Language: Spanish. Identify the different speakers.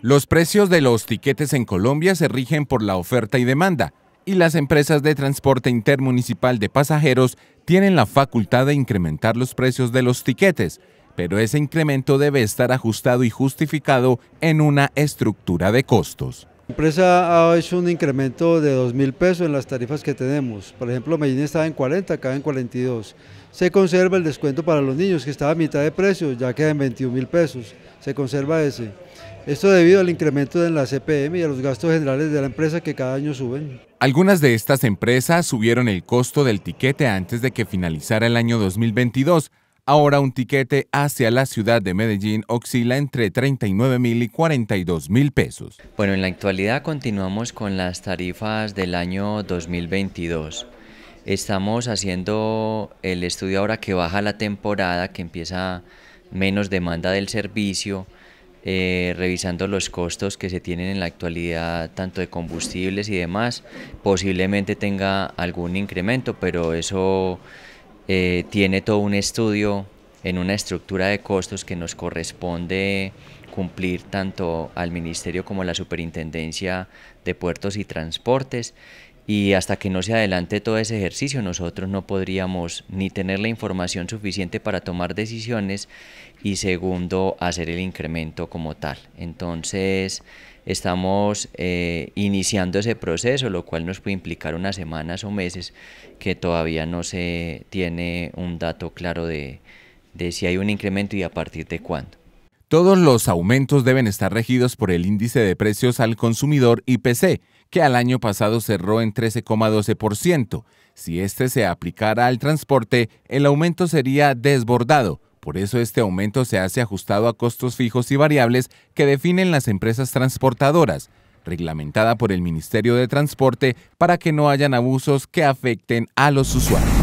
Speaker 1: Los precios de los tiquetes en Colombia se rigen por la oferta y demanda, y las empresas de transporte intermunicipal de pasajeros tienen la facultad de incrementar los precios de los tiquetes, pero ese incremento debe estar ajustado y justificado en una estructura de costos.
Speaker 2: La empresa ha hecho un incremento de 2 mil pesos en las tarifas que tenemos. Por ejemplo, Medellín estaba en 40, acá en 42. Se conserva el descuento para los niños, que estaba a mitad de precio, ya queda en 21 mil pesos. Se conserva ese. Esto debido al incremento en la CPM y a los gastos generales de la empresa que cada año suben.
Speaker 1: Algunas de estas empresas subieron el costo del tiquete antes de que finalizara el año 2022. Ahora un tiquete hacia la ciudad de Medellín oscila entre 39 mil y 42
Speaker 3: mil pesos. Bueno, en la actualidad continuamos con las tarifas del año 2022. Estamos haciendo el estudio ahora que baja la temporada, que empieza menos demanda del servicio. Eh, revisando los costos que se tienen en la actualidad, tanto de combustibles y demás. Posiblemente tenga algún incremento, pero eso eh, tiene todo un estudio en una estructura de costos que nos corresponde cumplir tanto al Ministerio como a la Superintendencia de Puertos y Transportes y hasta que no se adelante todo ese ejercicio nosotros no podríamos ni tener la información suficiente para tomar decisiones y segundo hacer el incremento como tal. Entonces estamos eh, iniciando ese proceso, lo cual nos puede implicar unas semanas o meses que todavía no se tiene un dato claro de si hay un incremento y a partir de cuándo.
Speaker 1: Todos los aumentos deben estar regidos por el índice de precios al consumidor IPC, que al año pasado cerró en 13,12%. Si este se aplicara al transporte, el aumento sería desbordado. Por eso este aumento se hace ajustado a costos fijos y variables que definen las empresas transportadoras, reglamentada por el Ministerio de Transporte para que no hayan abusos que afecten a los usuarios.